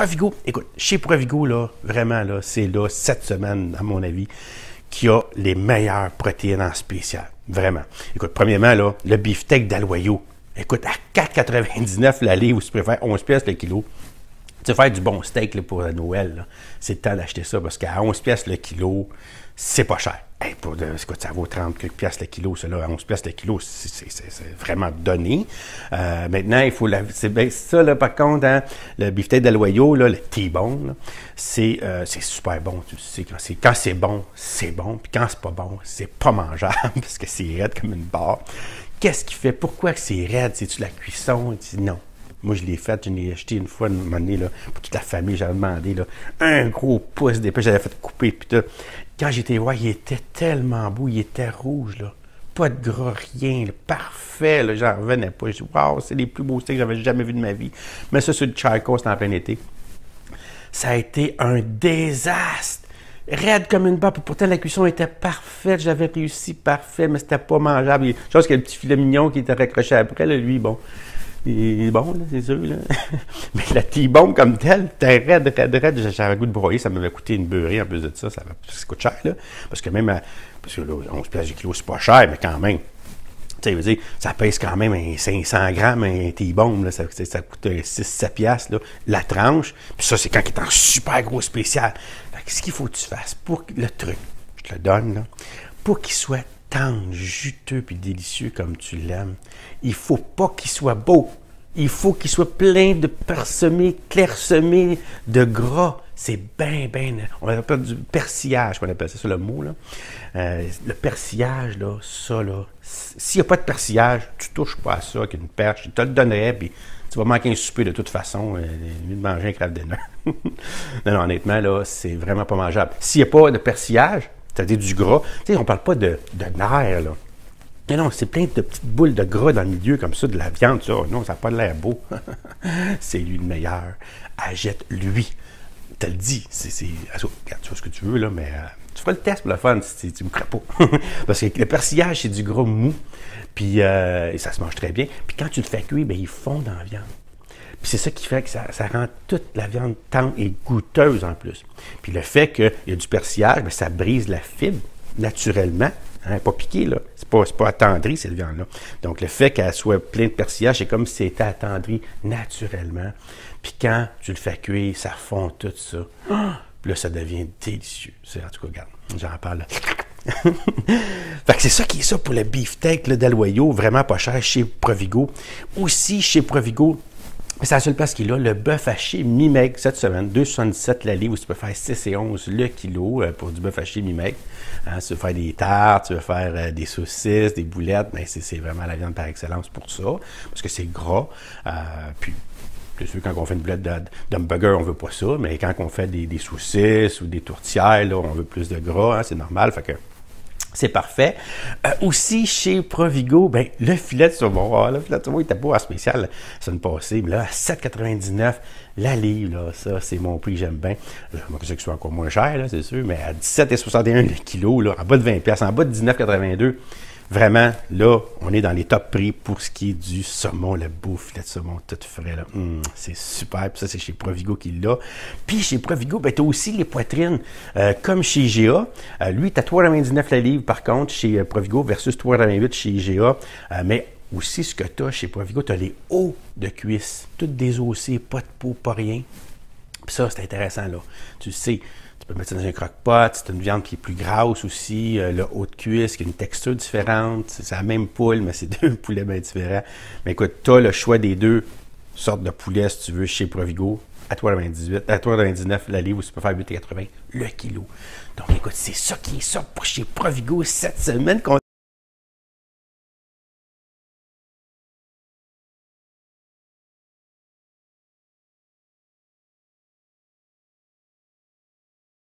ProVigo, écoute, chez ProVigo, là, vraiment, là, c'est là, cette semaine, à mon avis, qui a les meilleures protéines en spécial. Vraiment. Écoute, premièrement, là, le beefsteak d'Aloyau. Écoute, à 4,99 l'allée, ou si tu préfères, 11 pièces le kilo. Tu sais, faire du bon steak pour euh, Noël, c'est le temps d'acheter ça parce qu'à 11 pièces le kilo, c'est pas cher. Hey, pour de, ça vaut 30 pièces le kilo, cela, à 11 pièces le kilo, c'est vraiment donné. Euh, maintenant, il faut la, c'est bien ça là, par contre, hein, le beefsteak là, le T-bone, euh, c'est super bon, tu sais quand c'est bon, c'est bon, puis quand c'est pas bon, c'est pas mangeable parce que c'est raide comme une barre. Qu'est-ce qui fait pourquoi c'est raide, c'est tu la cuisson, non, moi, je l'ai fait, je l'ai acheté une fois, une année, là, pour toute la famille, j'avais demandé là, un gros pouce d'épée, j'avais fait couper. Puis tout. Quand j'étais voir, il était tellement beau, il était rouge, là. Pas de gros, rien, parfait, là, j'en revenais pas. Je dis, waouh, c'est les plus beaux steaks que j'avais jamais vus de ma vie. Mais ça, c'est le charco, c'était en plein été. Ça a été un désastre raide comme une barbe. Pourtant, la cuisson était parfaite. J'avais réussi parfait, mais c'était pas mangeable. Je pense qu'il y le petit filet mignon qui était raccroché après. lui, bon, il bon, là, c'est sûr. Là. Mais la T-bombe comme telle, t'es raide, raide, raide. J'avais goût de broyer. Ça m'avait coûté une beurrée en plus de ça. Ça, ça coûte cher. Là. Parce que même, à, euh, parce que là, 11 places du kilo, c'est pas cher, mais quand même. Tu sais, ça pèse quand même 500 grammes, un T-bombe. Ça, ça, coûte 6-7 euh, piastres, là, la tranche. Puis ça, c'est quand il est en super gros spécial. qu'est-ce qu'il faut que tu fasses pour le truc, je te le donne, là, pour qu'il soit tendre, juteux puis délicieux comme tu l'aimes. Il faut pas qu'il soit beau. Il faut qu'il soit plein de parsemés, clairsemé, de gras. C'est bien, bien. On pas du persillage, qu'on appelle ça, le mot. Là. Euh, le persillage, là, ça, là. S'il n'y a pas de persillage, tu touches pas à ça avec une perche. Tu te le donnerais, puis tu vas manquer un souper de toute façon, mieux de manger un crabe de non, non, honnêtement, là, c'est vraiment pas mangeable. S'il n'y a pas de persillage, c'est-à-dire du gras. Tu sais, on ne parle pas de, de nerfs, là. Mais non, c'est plein de petites boules de gras dans le milieu, comme ça, de la viande, ça. Non, ça n'a pas l'air beau. c'est lui le meilleur. ajette lui Tu le dis. C'est, c'est... Ah, tu vois ce que tu veux, là, mais euh, tu feras le test pour la fun si tu ne me pas. Parce que le persillage, c'est du gras mou. Puis euh, ça se mange très bien. Puis quand tu le fais cuire, bien, il fond dans la viande. Puis c'est ça qui fait que ça, rend toute la viande tendre et goûteuse en plus. Puis le fait qu'il y a du persillage, bien, ça brise la fibre naturellement. Hein, pas piqué, là. C'est pas, pas attendri, cette viande-là. Donc, le fait qu'elle soit pleine de persillage, c'est comme si c'était attendri naturellement. Puis quand tu le fais cuire, ça fond tout ça. Puis là, ça devient délicieux. en tout cas, regarde, j'en parle. fait que c'est ça qui est ça pour le beefsteak d'Aloyo, vraiment pas cher chez Provigo. Aussi, chez Provigo, c'est la seule place qu'il a. Le bœuf haché mi-meg cette semaine, 2,77 l'allée, où tu peux faire 6 11 le kilo euh, pour du bœuf haché mi-meg. Hein, tu veux faire des tartes, tu veux faire euh, des saucisses, des boulettes, mais ben, c'est vraiment la viande par excellence pour ça, parce que c'est gras. Euh, puis, tu sûr, quand on fait une boulette d'hamburger, on veut pas ça, mais quand on fait des, saucisses ou des tourtières, on veut plus de gras, hein, c'est normal. Fait que c'est parfait. Euh, aussi, chez Provigo, ben, le filet de saumon, ah, le filet de saumon était pas spécial ça ne passait. mais là, à 7,99 la livre, là, ça, c'est mon prix, j'aime bien. Euh, moi, je sais que soit encore moins cher, c'est sûr, mais à 17,61 le kilo, là, en bas de 20 en bas de 19,82 Vraiment, là, on est dans les top prix pour ce qui est du saumon, la bouffe, le saumon tout frais. Là. Hum, c'est super. ça, c'est chez Provigo qu'il l'a. Puis chez Provigo, ben, tu as aussi les poitrines, euh, comme chez IGA. Euh, lui, tu as 3,99 la livre, par contre, chez euh, Provigo versus 3,98 chez IGA. mais aussi, ce que tu as chez Provigo, tu as les hauts de cuisse. Toutes désossées, pas de peau, pas rien. Puis ça, c'est intéressant, là. Tu sais, peux mettre ça dans un croque-pot. C'est une viande qui est plus grasse aussi. Euh, le haut de cuisse qui a une texture différente. C'est la même poule, mais c'est deux poulets bien différents. Mais écoute, tu as le choix des deux sortes de poulets, si tu veux, chez Provigo. À toi 3,98, à toi 3,99 la livre, ou tu peux faire 8,80 le kilo. Donc écoute, c'est ça qui est ça pour chez Provigo cette semaine.